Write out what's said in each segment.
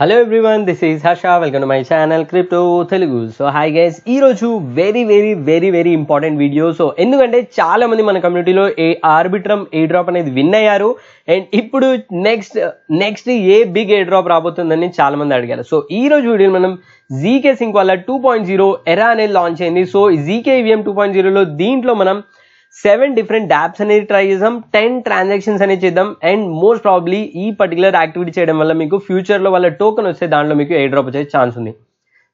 hello everyone this is Harsha welcome to my channel crypto Telugu so hi guys ఈరోజు very very very very important video so ఎందుకంటే చాలా మంది మన కమ్యూనిటీలో ఏ ఆర్బిట్రమ్ ఏ డ్రాప్ అనేది విన్ అయ్యారు అండ్ ఇప్పుడు next next a big airdrop రాబోతుందని చాలా మంది అడిగారు సో ఈ రోజు వీడియోలో మనం జీకే సింక్ వల్ల టూ పాయింట్ జీరో ఎరా అనేది లాంచ్ అయింది so zkEVM two point జీరోలో దీంట్లో మనం సెవెన్ డిఫరెంట్ యాప్స్ అనేది ట్రై చేద్దాం టెన్ ట్రాన్సాక్షన్స్ అనేది చేద్దాం అండ్ మోస్ట్ ప్రాబ్లీ ఈ పర్టికులర్ యాక్టివిటీ చేయడం వల్ల మీకు ఫ్యూచర్లో వాళ్ళ టోకెన్ వస్తే దాంట్లో మీకు ఎయిడ్ డ్రాప్ వచ్చే ఛాన్స్ ఉంది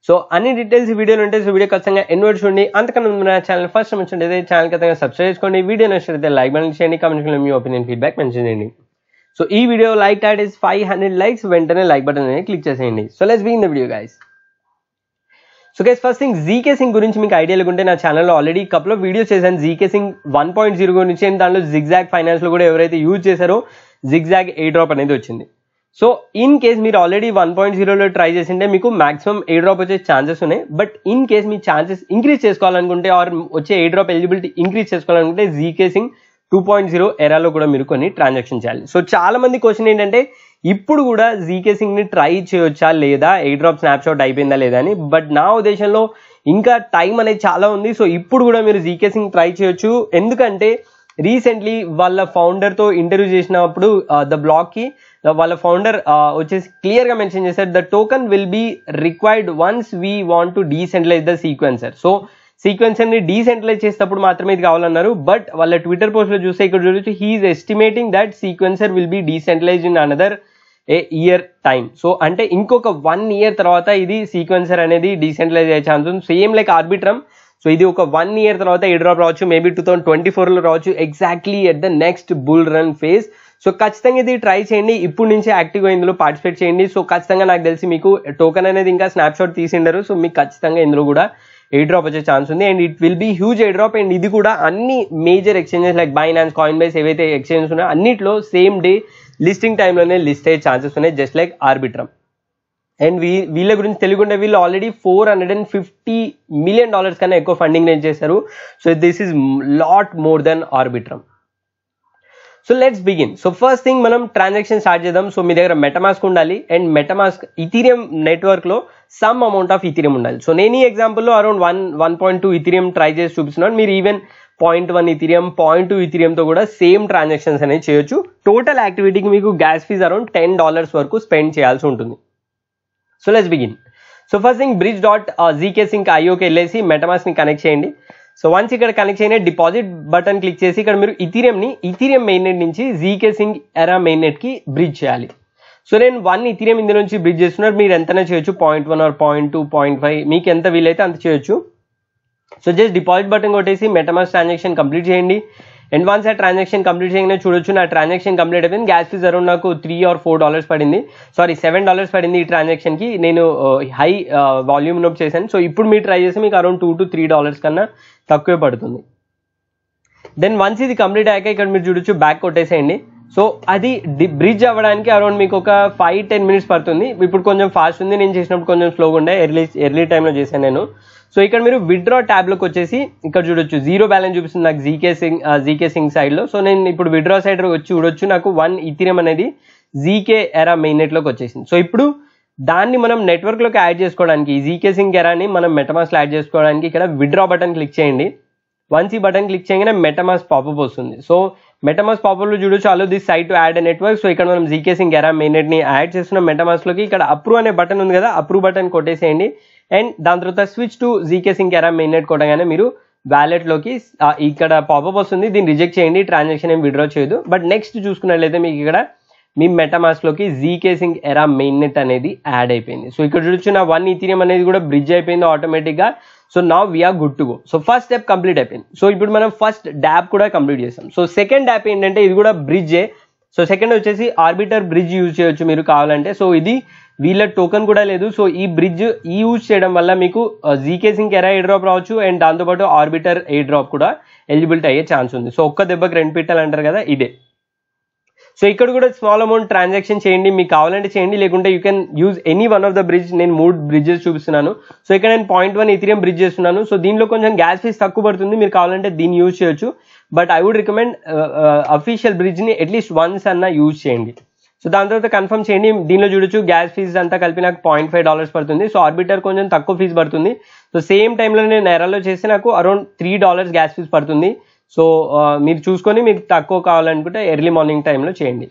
సో అన్ని డీటెయిల్స్ ఈ వీడియోలో ఉంటే వీడియో ఖచ్చితంగా ఎన్వర్డ్ చూడండి అంతకన్నా ముందు ఛానల్ ఫస్ట్ అయితే ఛానల్ ఖచ్చితంగా సబ్స్క్రైబ్ చేసుకోండి వీడియో నచ్చితే లైక్ మెన్షన్ చేయండి కామెంట్లో మీ ఒపీనియన్ ఫీడ్బ్యాక్ మెన్షన్ చేయండి సో ఈ video like that is five hundred likes వెంటనే లైక్ బటన్ అనేది క్లిక్ చేసేయండి so let's begin the video guys so guys first thing zkSync గురించి మీకు ఐడియాలు ఉంటే నా ఛానల్లో ఆల్రెడీ కప్లో వీడియో వీడియోస్ చేశాను zkSync one point zero గురించి అండ్ దానిలో జిగ్జాగ్ ఫైనాన్స్లో కూడా ఎవరైతే యూజ్ చేశారో జిగ్జాగ్ ఏ డ్రాప్ అనేది వచ్చింది సో ఇన్ కేస్ మీరు ఆల్రెడీ వన్ పాయింట్ జీరోలో ట్రై చేసింటే మీకు మాక్సిమం ఏ డ్రాప్ వచ్చే ఛాన్సెస్ ఉన్నాయి బట్ ఇన్ కేస్ మీ ఛాన్సెస్ ఇంక్రీజ్ చేసుకోవాలనుకుంటే ఆర్ వచ్చే ఏ డ్రాప్ ఎలిజిబిలిటీ ఇంక్రీజ్ చేసుకోవాలనుకుంటే zkSync two point zero ఎరాలో కూడా మీరు కొన్ని ట్రాన్సాక్షన్ చేయాలి సో చాలా మంది క్వశ్చన్ ఏంటంటే ఇప్పుడు కూడా జీకే సింగ్ని ట్రై చేయొచ్చా లేదా ఎయిట్ డ్రాప్ షాట్ అయిపోయిందా లేదా అని బట్ నా ఉద్దేశంలో ఇంకా టైం అనేది చాలా ఉంది సో ఇప్పుడు కూడా మీరు జీకే సింగ్ ట్రై చేయొచ్చు ఎందుకంటే రీసెంట్లీ వాళ్ళ ఫౌండర్తో ఇంటర్వ్యూ చేసినప్పుడు ద uh, బ్లాక్కి uh, వాళ్ళ ఫౌండర్ uh, వచ్చేసి క్లియర్గా మెన్షన్ చేశారు the token will be required once we want to decentralize the sequencer so సీక్వెన్సర్ని డీసెంట్రలైజ్ చేసేటప్పుడు మాత్రమే ఇది కావాలన్నారు బట్ వాళ్ళ ట్విట్టర్ పోస్ట్లో చూస్తే ఇక్కడ చూడొచ్చు he is estimating that sequencer will be decentralize in another a year time so అంటే ఇంకొక వన్ ఇయర్ తర్వాత ఇది సీక్వెన్సర్ అనేది డీసెంట్లైజ్ అయ్యే ఛాన్స్ ఉంది సేమ్ లైక్ ఆర్బిట్రమ్ సో ఇది ఒక వన్ ఇయర్ తర్వాత ఎడ్రాప్ రావచ్చు మేబీ టూ థౌసండ్ ట్వంటీ ఫోర్లో రావచ్చు exactly at the next bull run phase so ఖచ్చితంగా ఇది ట్రై చేయండి ఇప్పుడు యాక్టివ్ యాక్టివ్గా ఇందులో పార్టిసిపేట్ చేయండి సో ఖచ్చితంగా నాకు తెలిసి మీకు టోకెన్ అనేది ఇంకా స్నాప్షాట్ తీసిండరు సో మీకు ఖచ్చితంగా ఇందులో కూడా ఎయిర్ డ్రాప్ వచ్చే ఛాన్స్ ఉంది and it will be huge airdrop and ఇది కూడా అన్ని major exchanges like Binance Coinbase ఏవైతే ఎక్స్చేంజెస్ ఉన్నాయో అన్నింటిలో సేమ్ డే లిస్టింగ్ టైంలోనే లిస్ట్ అయ్యే ఛాన్సెస్ ఉన్నాయి just like Arbitrum and we వీళ్ళ గురించి తెలుగుండే వీళ్ళు already four hundred and fifty million dollars కన్నా ఎక్కువ ఫండింగ్ నేను చేశారు so this is lot more than Arbitrum so let's begin so first thing మనం ట్రాన్సాక్షన్ స్టార్ట్ చేద్దాం సో మీ దగ్గర మెటమాస్క్ ఉండాలి అండ్ మెటమాస్క్ ఇథీరియం నెట్వర్క్లో సమ్ అమౌంట్ ఆఫ్ ఇథీరియం ఉండాలి సో నేను ఈ ఎగ్జాంపుల్లో around one one point two Ethereum try చేసి చూపిస్తున్నాను మీరు even point one Ethereum point two ఇథిరియంతో కూడా సేమ్ ట్రాన్సాక్షన్స్ అనేవి చేయొచ్చు టోటల్ యాక్టివిటీకి మీకు gas fees around ten dollars వరకు స్పెండ్ చేయాల్సి ఉంటుంది so let's begin so first thing bridge dot zkSync ఐఓకి వెళ్ళేసి మెటమాస్ని కనెక్ట్ చేయండి సో వన్స్ ఇక్కడ కనెక్ట్ చేయని డిపాజిట్ బటన్ క్లిక్ చేసి ఇక్కడ మీరు ఇథీరియంని ఇథీరియం మెయిన్ నెట్ నుంచి జీకే సింగ్ ఎరా మెయిన్ నెట్కి బ్రిడ్జ్ చేయాలి సో నేను వన్ ఇథీరియం ఇందులో నుంచి బ్రిడ్జ్ చేస్తున్నారు మీరు ఎంతనే చేయొచ్చు point one or point two point five మీకు ఎంత వీలైతే అంత చేయొచ్చు సో జస్ట్ డిపాజిట్ బటన్ కొట్టేసి మెటమాస్ ట్రాన్సాక్షన్ కంప్లీట్ చేయండి అండ్ వన్స్ ఆ ట్రాన్సాక్షన్ కంప్లీట్ చేయగానే చూడొచ్చు నా ట్రాన్సాక్షన్ కంప్లీట్ అయిపోయింది గ్యాస్ ఫీజ్ అరౌండ్ నాకు త్రీ ఆర్ ఫోర్ డాలర్స్ పడింది సారీ సెవెన్ డాలర్స్ పడింది ఈ ట్రాన్సాక్షన్కి నేను హై వాల్యూమ్ నోట్ చేశాను సో ఇప్పుడు మీరు ట్రై చేస్తే మీకు around two to three dollars కన్నా తక్కువే పడుతుంది దెన్ వన్స్ ఇది కంప్లీట్ అయ్యాక ఇక్కడ మీరు చూడొచ్చు బ్యాక్ కొట్టేసేయండి సో అది బ్రిడ్జ్ అవ్వడానికి అరౌండ్ మీకు ఒక ఫైవ్ టెన్ మినిట్స్ పడుతుంది ఇప్పుడు కొంచెం ఫాస్ట్ ఉంది నేను చేసినప్పుడు కొంచెం స్లోగా ఉండే ఎర్లీ ఎర్లీ టైంలో చేశాను నేను సో ఇక్కడ మీరు విత్డ్రా ట్యాబ్లోకి వచ్చేసి ఇక్కడ చూడొచ్చు జీరో బ్యాలెన్స్ చూపిస్తుంది నాకు జీకే సింగ్ జీకే సింగ్ సైడ్లో సో నేను ఇప్పుడు విత్డ్రా సైడ్ వచ్చి చూడొచ్చు నాకు వన్ ఇథిరియం అనేది జీకే ఎరా మెయిన్ నెట్లోకి వచ్చేసింది సో ఇప్పుడు దాన్ని మనం నెట్వర్క్లోకి యాడ్ చేసుకోవడానికి జీకే సింగ్ ఎరాని మనం మెటమాస్లో యాడ్ చేసుకోవడానికి ఇక్కడ విత్డ్రా బటన్ క్లిక్ చేయండి వన్స్ ఈ బటన్ క్లిక్ చేయగానే మెటమాస్ పాపప్ వస్తుంది సో మెటమాస్ పాపప్లో చూడొచ్చు allow this site to add network so ఇక్కడ మనం GK zkSync era main నెట్ని add చేస్తున్న మెటమాస్లోకి ఇక్కడ అప్రూవ్ అనే బటన్ ఉంది కదా అప్రూవ్ బటన్ కొట్టేసేయండి అండ్ దాని తర్వాత switch to zkSync era main net కొట్టగానే మీరు వ్యాలెట్లోకి ఇక్కడ పాపప్ వస్తుంది దీన్ని రిజెక్ట్ చేయండి ట్రాన్సాక్షన్ ఏం విడ్రా చేయదు బట్ నెక్స్ట్ చూసుకున్నట్లయితే మీకు ఇక్కడ మీ లోకి zkSync era main net అనేది యాడ్ అయిపోయింది సో ఇక్కడ చూడొచ్చు నా వన్ ఈథీరియం అనేది కూడా బ్రిడ్జ్ అయిపోయింది ఆటోమేటిక్గా సో నా we're good to go so first step complete అయిపోయింది సో ఇప్పుడు మనం ఫస్ట్ డ్యాప్ కూడా కంప్లీట్ చేస్తాం సో సెకండ్ డ్యాప్ ఏంటంటే ఇది కూడా బ్రిడ్జే సో సెకండ్ వచ్చేసి ఆర్బిటర్ బ్రిడ్జ్ యూజ్ చేయొచ్చు మీరు కావాలంటే సో ఇది వీళ్ళ టోకెన్ కూడా లేదు సో ఈ బ్రిడ్జ్ ఈ యూజ్ చేయడం వల్ల మీకు zkSync era airdrop రావచ్చు అండ్ దాంతోపాటు ఆర్బిటర్ ఎయిర్ డ్రాప్ కూడా ఎలిజిబిలిటీ అయ్యే ఛాన్స్ ఉంది సో ఒక్క దెబ్బకి రెండు పెట్టాలి అంటారు కదా ఇదే సో ఇక్కడ కూడా స్మాల్ అమౌంట్ ట్రాన్సాక్షన్ చేయండి మీకు కావాలంటే చేయండి లేకుంటే you can use any one of the bridge నేను మూడు బ్రిడ్జెస్ చూపిస్తున్నాను సో ఇక్కడ నేను పాయింట్ వన్ ఇతిరియం బ్రిడ్జ్ చేస్తున్నాను సో దీనిలో కొంచెం గ్యాస్ ఫీస్ తక్కువ పడుతుంది మీరు కావాలంటే దీన్ని యూజ్ చేయొచ్చు but I would recommend official బ్రిడ్జ్ని అట్లీస్ట్ వన్స్ అన్న యూజ్ చేయండి సో దాని తర్వాత కన్ఫర్మ్ చేయండి దీనిలో చూడొచ్చు గ్యాస్ ఫీజు అంతా కలిపి నాకు పాయింట్ ఫైవ్ డాలర్స్ పడుతుంది సో ఆర్బిటర్ కొంచెం తక్కువ ఫీజు పడుతుంది సో సేమ్ టైంలో నేను నెరలో చేస్తే నాకు around three dollars gas fee పడుతుంది సో uh, మీరు చూసుకొని మీకు తక్కువ కావాలనుకుంటే ఎర్లీ మార్నింగ్ టైంలో చేయండి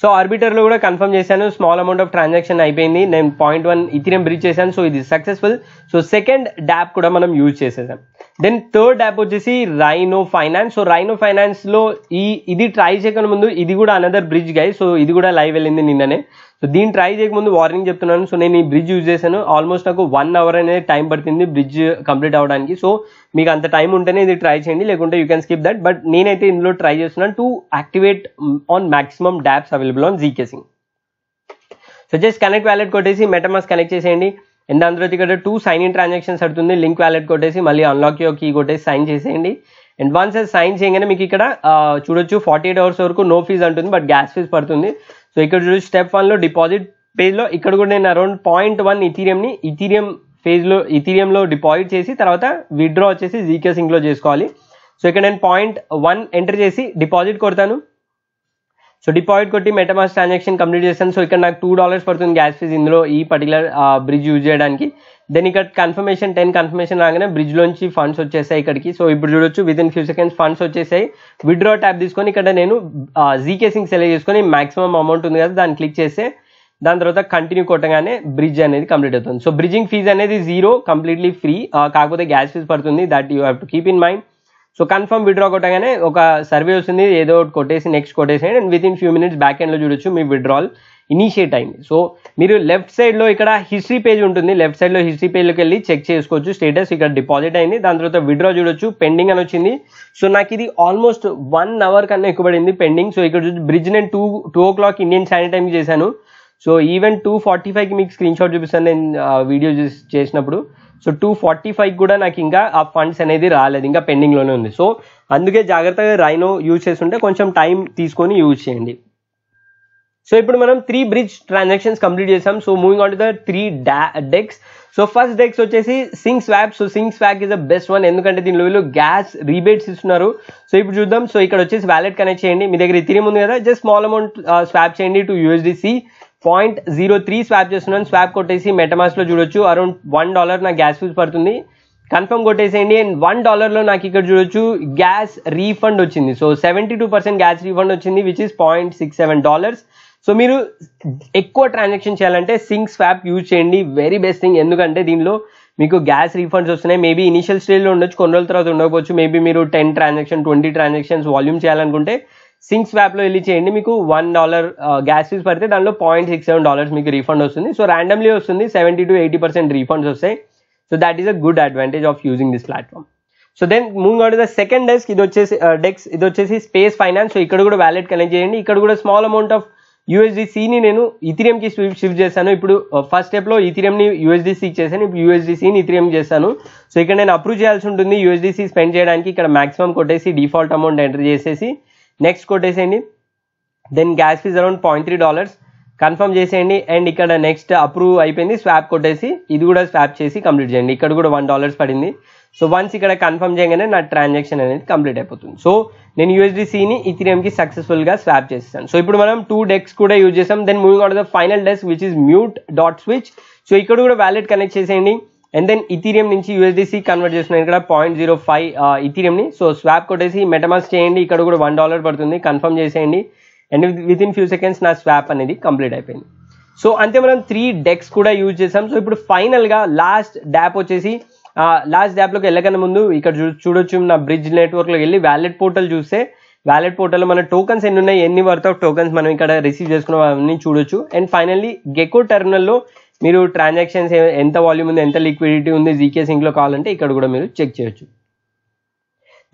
సో ఆర్బిటర్లో కూడా కన్ఫర్మ్ చేశాను స్మాల్ అమౌంట్ ఆఫ్ ట్రాన్సాక్షన్ అయిపోయింది నేను పాయింట్ వన్ ఇథిరియం బ్రిడ్జ్ చేశాను సో ఇది సక్సెస్ఫుల్ సో సెకండ్ డాప్ కూడా మనం యూజ్ చేసేసాం దెన్ థర్డ్ యాప్ వచ్చేసి రైనో ఫైనాన్స్ సో రైనో ఫైనాన్స్లో ఈ ఇది ట్రై చేయకుండా ముందు ఇది కూడా అనదర్ బ్రిడ్జ్ గాయ సో ఇది కూడా లైవ్ వెళ్ళింది నిన్ననే సో దీన్ని ట్రై చేయకముందు వార్నింగ్ చెప్తున్నాను సో నేను ఈ బ్రిడ్జ్ యూజ్ చేశాను ఆల్మోస్ట్ నాకు వన్ అవర్ అనేది టైం పడుతుంది బ్రిడ్జ్ కంప్లీట్ అవడానికి సో మీకు అంత టైం ఉంటేనే ఇది ట్రై చేయండి లేకుంటే you can skip that but నేనైతే ఇందులో ట్రై చేస్తున్నాను to activate on maximum dapps available on zkSync so just connect wallet కొట్టేసి మెటమాస్ కనెక్ట్ చేసేయండి అండ్ అందరూ ఇక్కడ టూ సైన్ ఇన్ ట్రాన్సాక్షన్స్ అడుతుంది లింక్ వ్యాలెట్ కొట్టేసి మళ్ళీ అన్లాక్ యో కీ కొట్టేసి సైన్ చేసేయండి అండ్ వన్స్ అది సైన్ చేయగానే మీకు ఇక్కడ చూడొచ్చు ఫార్టీ ఎయిట్ అవర్స్ వరకు నో ఫీజ్ అంటుంది బట్ గ్యాస్ ఫీజ్ పడుతుంది సో ఇక్కడ చూడొచ్చు స్టెప్ వన్లో డిపాజిట్ పేజ్లో ఇక్కడ కూడా నేను అరౌండ్ పాయింట్ వన్ ఇథీరియంని ఇథీరియం ఫేజ్లో ఇథీరియంలో డిపాజిట్ చేసి తర్వాత విత్డ్రా వచ్చేసి జీకే సింక్లో చేసుకోవాలి సో ఇక్కడ నేను పాయింట్ వన్ ఎంటర్ చేసి డిపాజిట్ కొడతాను సో డిపాజిట్ కొట్టి మెటమాస్ ట్రాన్సాక్షన్ కంప్లీట్ చేస్తాను సో ఇక్కడ నాకు టూ డాలర్స్ పడుతుంది గ్యాస్ ఫీజ్ ఇందులో ఈ పర్టికులర్ బ్రిడ్జ్ యూజ్ చేయడానికి దెన్ ఇక్కడ కన్ఫర్మేషన్ టెన్ కన్ఫర్మేషన్ రాగానే బ్రిడ్జ్లోంచి ఫండ్స్ వచ్చేసాయి ఇక్కడికి సో ఇప్పుడు చూడొచ్చు with in few seconds funds వచ్చేసాయి విత్డ్రా ట్యాప్ తీసుకొని ఇక్కడ నేను జీకే సింగ్ సెలెక్ట్ చేసుకొని మాక్సిమం అమౌంట్ ఉంది కదా దాన్ని క్లిక్ చేస్తే దాని తర్వాత కంటిన్యూ కొట్టగానే బ్రిడ్జ్ అనేది కంప్లీట్ అవుతుంది సో బ్రిడ్జింగ్ ఫీజ్ అనేది జీరో కంప్లీట్లీ ఫ్రీ కాకపోతే గ్యాస్ ఫీజ్ పడుతుంది that you have to keep in mind so confirm withdraw కొట్టగానే ఒక సర్వే వస్తుంది ఏదో ఒకటి కొట్టేసి నెక్స్ట్ కొట్టేసి and with in few minutes back ఎండ్లో చూడొచ్చు మీ విడ్రాల్ ఇనిషియేట్ అయింది సో మీరు లెఫ్ట్ సైడ్లో ఇక్కడ హిస్టరీ పేజ్ ఉంటుంది లెఫ్ట్ సైడ్లో హిస్టరీ పేజ్లోకి వెళ్ళి చెక్ చేసుకోవచ్చు స్టేటస్ ఇక్కడ డిపాజిట్ అయింది దాని తర్వాత విడ్రా చూడొచ్చు పెండింగ్ అని వచ్చింది సో నాకు ఇది ఆల్మోస్ట్ వన్ అవర్ కన్నా ఎక్కువ పడింది పెండింగ్ సో ఇక్కడ చూసి బ్రిడ్జ్ నేను two two o'clock Indian standard చేశాను సో ఈవెన్ టూ ఫార్టీ ఫైవ్కి మీకు స్క్రీన్ షాట్ చూపిస్తాను నేను వీడియో చేసినప్పుడు సో టూ ఫార్టీ ఫైవ్ కూడా నాకు ఇంకా ఆ ఫండ్స్ అనేది రాలేదు ఇంకా పెండింగ్లోనే ఉంది సో అందుకే జాగ్రత్తగా రైనో యూజ్ చేస్తుంటే కొంచెం టైం తీసుకొని యూజ్ చేయండి సో ఇప్పుడు మనం త్రీ బ్రిడ్జ్ ట్రాన్సాక్షన్స్ కంప్లీట్ చేసాం so moving on to the three dex so first dex వచ్చేసి sync swap so sync swap is the best one ఎందుకంటే దీనిలో వీళ్ళు గ్యాస్ రీబేట్స్ ఇస్తున్నారు సో ఇప్పుడు చూద్దాం సో ఇక్కడ వచ్చేసి వ్యాలెట్ కనెక్ట్ చేయండి మీ దగ్గర ఇతిరియం ముందు కదా జస్ట్ స్మాల్ అమౌంట్ స్వాప్ చేయండి to USDC point zero three swap చేస్తున్నాను స్వాప్ కొట్టేసి మెటమాస్లో చూడొచ్చు అరౌండ్ వన్ డాలర్ నా గ్యాస్ ఫీజ్ పడుతుంది కన్ఫర్మ్ కొట్టేసేయండి అండ్ వన్ డాలర్లో నాకు ఇక్కడ చూడొచ్చు గ్యాస్ రీఫండ్ వచ్చింది so seventy two percent gas refund వచ్చింది which is point six seven dollars so మీరు ఎక్కువ ట్రాన్సాక్షన్ చేయాలంటే సింక్ స్వాప్ యూజ్ చేయండి వెరీ బెస్ట్ థింగ్ ఎందుకంటే దీనిలో మీకు గ్యాస్ రీఫండ్స్ వస్తున్నాయి మేబీ ఇనిషియల్ స్టేజ్లో ఉండొచ్చు కొన్ని రోజుల తర్వాత ఉండకపోవచ్చు మేబీ మీరు ten transaction twenty transactions volume చేయాలనుకుంటే సింక్ లో వెళ్ళి చేయండి మీకు వన్ డాలర్ గ్యాస్ ఫీజ్ పడితే దానిలో పాయింట్ సిక్స్ సెవెన్ డాలర్స్ మీకు రీఫండ్ వస్తుంది సో ర్యాండమ్లీ వస్తుంది seventy to eighty percent refunds వస్తాయి so that is a good advantage of using this platform so then move out the second desk ఇది వచ్చేసి dex ఇది వచ్చేసి స్పేస్ ఫైనాన్స్ సో ఇక్కడ కూడా వ్యాలెట్ కనెక్ట్ చేయండి ఇక్కడ కూడా స్మాల్ అమౌంట్ ఆఫ్ యూఎస్డిసిని నేను ఇథిరియంకి షిఫ్ట్ చేశాను ఇప్పుడు ఫస్ట్ ఇథిరియం ని యూఎస్డిసికి చేశాను ఇప్పుడు యూఎస్డిసిని ఇథిరియం చేశాను సో ఇక్కడ నేను అప్రూవ్ చేయాల్సి ఉంటుంది యూఎస్డిసి స్పెండ్ చేయడానికి ఇక్కడ మాక్సిమం కొట్టేసి డిఫాల్ట్ అమౌంట్ ఎంటర్ చేసేసి నెక్స్ట్ కొట్టేసేయండి then gas fees around point three dollars confirm చేసేయండి అండ్ ఇక్కడ నెక్స్ట్ అప్రూవ్ అయిపోయింది స్వాప్ కొట్టేసి ఇది కూడా స్వాప్ చేసి కంప్లీట్ చేయండి ఇక్కడ కూడా వన్ డాలర్స్ పడింది సో వన్స్ ఇక్కడ కన్ఫర్మ్ చేయగానే నా ట్రాన్సాక్షన్ అనేది కంప్లీట్ అయిపోతుంది సో నేను యూఎస్డిసిని ఇథిరియంకి సక్సెస్ఫుల్గా స్వాప్ చేస్తాను సో ఇప్పుడు మనం టూ డెక్స్ కూడా యూజ్ చేసాం then moving out the final desk which is mute dot switch so ఇక్కడ కూడా వ్యాలెట్ కనెక్ట్ చేసేయండి అండ్ దెన్ ఇథీరియం నుంచి యూఎస్డిసి కన్వర్ట్ చేస్తున్నాను ఇక్కడ పాయింట్ జీరో ఫైవ్ ఇథీరియంని సో స్వాప్ కొట్టేసి మెటమాస్ చేయండి ఇక్కడ కూడా వన్ డాలర్ పడుతుంది కన్ఫర్మ్ చేసేయండి and with in few seconds నా స్వాప్ అనేది కంప్లీట్ అయిపోయింది సో అంతే మనం త్రీ డెక్స్ కూడా యూజ్ చేసాం సో ఇప్పుడు ఫైనల్గా లాస్ట్ డ్యాప్ వచ్చేసి లాస్ట్ డ్యాప్ లోకి వెళ్ళకన్నా ముందు ఇక్కడ చూడొచ్చు నా బ్రిడ్జ్ నెట్వర్క్లోకి వెళ్ళి వ్యాలెట్ పోర్టల్ చూస్తే వ్యాలెట్ పోర్టల్లో మన టోకన్స్ ఎన్ని ఉన్నాయి ఎన్ని వర్త్ ఆఫ్ టోకన్స్ మనం ఇక్కడ రిసీవ్ చేసుకున్న అవన్నీ చూడొచ్చు అండ్ ఫైనల్లీ గెకో లో మీరు ట్రాన్సాక్షన్స్ ఎంత వాల్యూమ్ ఉంది ఎంత లిక్విడిటీ ఉంది జీకే సింక్లో కావాలంటే ఇక్కడ కూడా మీరు చెక్ చేయొచ్చు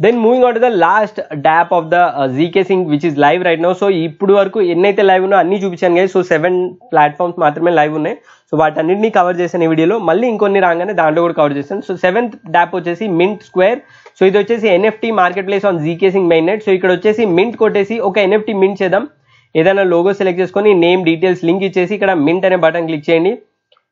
then moving out the last dApp of the zkSync which is live right now so ఇప్పుడు వరకు ఎన్నైతే లైవ్ ఉన్నాయో అన్ని చూపించాను కదా సో సెవెన్ ప్లాట్ఫామ్స్ మాత్రమే లైవ్ ఉన్నాయి సో వాటన్నింటినీ కవర్ చేశాను ఈ వీడియోలో మళ్ళీ ఇంకొన్ని రాగానే దాంట్లో కూడా కవర్ చేస్తాను సో సెవెంత్ డ్యాప్ వచ్చేసి మింట్ స్క్వేర్ సో ఇది వచ్చేసి NFT market place on zkSync main net so ఇక్కడ వచ్చేసి మింట్ కొట్టేసి ఒక ఎన్ఎఫ్టీ మింట్ చేద్దాం ఏదైనా లోగో సెలెక్ట్ చేసుకొని నేమ్ డీటెయిల్స్ లింక్ ఇచ్చేసి ఇక్కడ మింట్ అనే బటన్ క్లిక్ చేయండి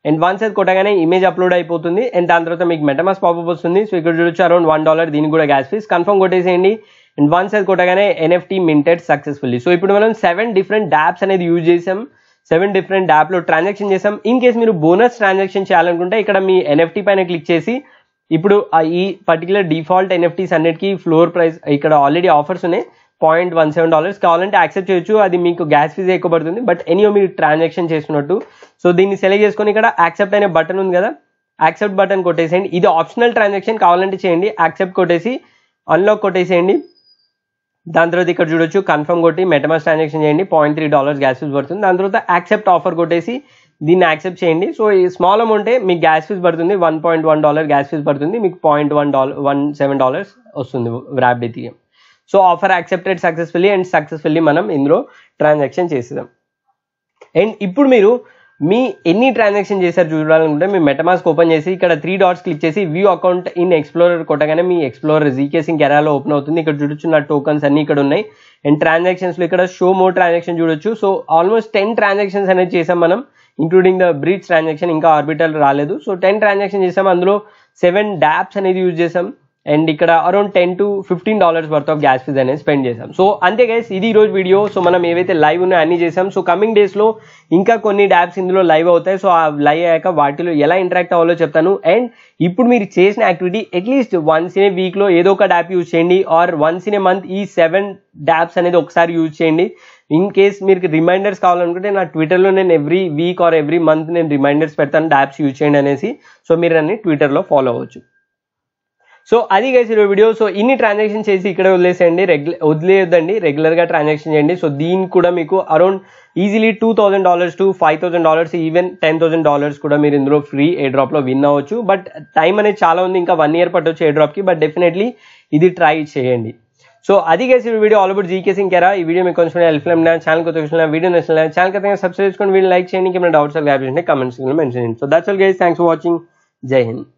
అండ్ వన్స్ అది కొట్టగానే ఇమేజ్ అప్లోడ్ అయిపోతుంది అండ్ దాని తర్వాత మీకు మెటమాస్ పాపప్ వస్తుంది సో ఇక్కడ చూడొచ్చు అరౌండ్ వన్ డాలర్ దీనికి కూడా గ్యాస్ ఫీస్ కన్ఫర్మ్ కొట్టేసేయండి అండ్ వన్స్ అది కొట్టగానే ఎన్ఎఫ్టీ మింటెడ్ సక్సెస్ఫుల్లీ సో ఇప్పుడు మనం సెవెన్ డిఫరెంట్ డాప్స్ అనేది యూజ్ చేసాం సెవెన్ డిఫరెంట్ యాప్లో ట్రాన్సాక్షన్ చేసాం ఇన్ కేస్ మీరు బోనస్ ట్రాన్సాక్షన్ చేయాలనుకుంటే ఇక్కడ మీ ఎన్ఎఫ్టీ పైన క్లిక్ చేసి ఇప్పుడు ఈ పర్టికులర్ డిఫాల్ట్ ఎన్ఎఫ్టీస్ అన్నిటికీ ఫ్లోర్ ప్రైస్ ఇక్కడ ఆల్రెడీ ఆఫర్స్ ఉన్నాయి పాయింట్ వన్ సెవెన్ డాలర్స్ కావాలంటే యాక్సెప్ట్ చేయొచ్చు అది మీకు గ్యాస్ ఫీజ్ ఎక్కువ పడుతుంది బట్ ఎనీ మీరు ట్రాన్సాక్షన్ చేసినట్టు సో దీన్ని సెలెక్ట్ చేసుకొని ఇక్కడ యాక్సెప్ట్ అనే బటన్ ఉంది కదా యాక్సెప్ట్ బటన్ కొట్టేసేయండి ఇది ఆప్షనల్ ట్రాన్సాక్షన్ కావాలంటే చేయండి యాక్సెప్ట్ కొట్టేసి అన్లాక్ కొట్టేసేయండి దాని తర్వాత ఇక్కడ చూడొచ్చు కన్ఫర్మ్ కొట్టి మెటమాస్ ట్రాన్సాక్షన్ చేయండి point three dollars gas fees పడుతుంది దాని తర్వాత యాక్సెప్ట్ ఆఫర్ కొట్టేసి దీన్ని యాక్సెప్ట్ చేయండి సో ఈ స్మాల్ అమౌంటే మీకు గ్యాస్ ఫీజ్ పడుతుంది one point one dollar gas fees పడుతుంది మీకు point one dollar one seven dollars వస్తుంది wrapped Ethereum so offer accepted successfully and successfully మనం ఇందులో ట్రాన్సాక్షన్ చేసేదాం అండ్ ఇప్పుడు మీరు మీ ఎన్ని ట్రాన్సాక్షన్ చేశారు చూడాలనుకుంటే మీ మెటమాస్క్ ఓపెన్ చేసి ఇక్కడ త్రీ డాట్స్ క్లిక్ చేసి వ్యూ అకౌంట్ ఇన్ ఎక్స్ప్లోరర్ కొట్టగానే మీ ఎక్స్ప్లోరర్ జీకే సింగ్ కెరాలో ఓపెన్ అవుతుంది ఇక్కడ చూడొచ్చు నా టోకన్స్ అన్ని ఇక్కడ ఉన్నాయి అండ్ ట్రాన్సాక్షన్స్లో ఇక్కడ షో మోర్ ట్రాన్సాక్షన్ చూడొచ్చు సో ఆల్మోస్ట్ టెన్ ట్రాన్సాక్షన్స్ అనేది చేసాం మనం ఇంక్లూడింగ్ ద బ్రిడ్జ్ ట్రాన్సాక్షన్ ఇంకా ఆర్బిటల్ రాలేదు సో టెన్ ట్రాన్సాక్షన్ చేసాం అందులో సెవెన్ డాప్స్ అనేది యూజ్ చేసాం అండ్ ఇక్కడ around ten to fifteen dollars worth of gas fees అనేది స్పెండ్ చేసాం సో అంతే గైస్ ఇది ఈరోజు వీడియో సో మనం ఏవైతే లైవ్ ఉన్నాయో అన్ని చేసాం సో కమింగ్ డేస్లో ఇంకా కొన్ని డ్యాబ్స్ ఇందులో లైవ్ అవుతాయి సో ఆ లైవ్ అయ్యాక వాటిలో ఎలా ఇంటరాక్ట్ అవ్వాలో చెప్తాను అండ్ ఇప్పుడు మీరు చేసిన activity at least once in a వీక్లో ఏదో ఒక డ్యాప్ యూజ్ చేయండి or once in a month ఈ సెవెన్ డ్యాప్స్ అనేది ఒకసారి యూజ్ చేయండి ఇన్ కేస్ మీరు రిమైండర్స్ కావాలనుకుంటే నా ట్విట్టర్లో నేను every week or every month నేను రిమైండర్స్ పెడతాను డ్యాప్స్ యూజ్ చేయండి అనేసి సో మీరు అన్ని ట్విట్టర్లో ఫాలో అవ్వచ్చు సో అది గైస్ ఈరోజు వీడియో సో ఇన్ని ట్రాన్సాక్షన్ చేసి ఇక్కడ వదిలేసేయండి రెగ్యులర్ వదిలేయొద్దండి రెగ్యులర్గా ట్రాన్సాక్షన్ చేయండి సో దీనికి కూడా మీకు around easily two thousand dollars to five thousand dollars even ten thousand dollars కూడా మీరు ఇందులో ఫ్రీ ఏ డ్రాప్లో విన్ అవ్వచ్చు బట్ టైం అనేది చాలా ఉంది ఇంకా వన్ ఇయర్ పట్టవచ్చు ఏ డ్రాప్కి బట్ డెఫినెట్లీ ఇది ట్రై చేయండి సో అది గేసి video all zkSync Era ఈ వీడియో మీకు కొంచెం హెల్ప్ అయినా ఛానల్ కొత్త వచ్చిన వీడియో నచ్చిన ఛానల్ ఖచ్చితంగా సబ్స్క్రైబ్ చేసుకోండి వీడియో లైక్ చేయండి ఏమైనా డౌట్స్ క్లారిఫికేషన్ కమెంట్స్ మెన్షన్ చేయండి so that's all guys thanks for watching జై హింద్